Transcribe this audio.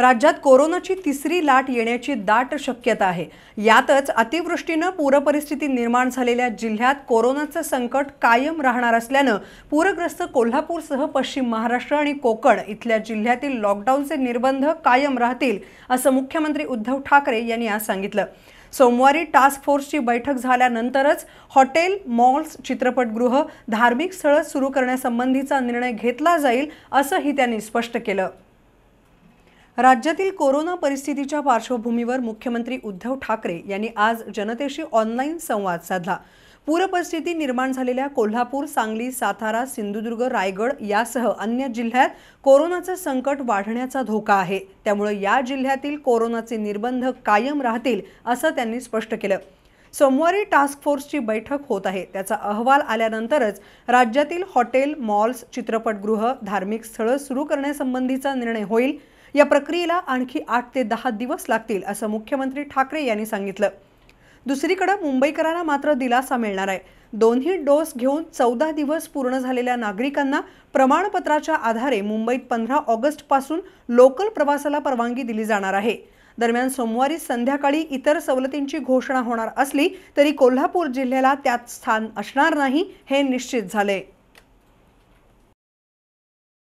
राज्यात कोरोनाची तिसरी लाट येण्याची दाट शक्यता आहे यातच अतिवृष्टीनं पूरपरिस्थिती निर्माण झालेल्या जिल्ह्यात कोरोनाचं संकट कायम राहणार असल्यानं पूरग्रस्त कोल्हापूरसह पश्चिम महाराष्ट्र आणि कोकण इथल्या जिल्ह्यातील लॉकडाऊनचे निर्बंध कायम राहतील असं मुख्यमंत्री उद्धव ठाकरे यांनी आज सांगितलं सोमवारी टास्क फोर्सची बैठक झाल्यानंतरच हॉटेल मॉल्स चित्रपटगृह धार्मिक स्थळं सुरू करण्यासंबंधीचा निर्णय घेतला जाईल असंही त्यांनी स्पष्ट केलं राज्यातील कोरोना परिस्थितीच्या पार्श्वभूमीवर मुख्यमंत्री उद्धव ठाकरे यांनी आज जनतेशी ऑनलाईन संवाद साधला पूरपरिस्थिती निर्माण झालेल्या कोल्हापूर सांगली सातारा सिंधुदुर्ग रायगड यासह अन्य जिल्ह्यात कोरोनाचं संकट वाढण्याचा धोका आहे त्यामुळे या जिल्ह्यातील कोरोनाचे निर्बंध कायम राहतील असं त्यांनी स्पष्ट केलं सोमवारी टास्क फोर्सची बैठक होत आहे त्याचा अहवाल आल्यानंतरच राज्यातील हॉटेल मॉल्स चित्रपटगृह धार्मिक स्थळं सुरू करण्यासंबंधीचा निर्णय होईल या प्रक्रियेला आणखी आठ ते दहा दिवस लागतील असं मुख्यमंत्री ठाकरे यांनी सांगितलं दुसरीकडे मुंबईकरांना मात्र दिलासा मिळणार आहे दोन्ही डोस घेऊन चौदा दिवस पूर्ण झालेल्या नागरिकांना प्रमाणपत्राच्या आधारे मुंबईत पंधरा ऑगस्टपासून लोकल प्रवासाला परवानगी दिली जाणार आहे दरम्यान सोमवारी संध्याकाळी इतर सवलतींची घोषणा होणार असली तरी कोल्हापूर जिल्ह्याला त्यात स्थान असणार नाही हे निश्चित झाले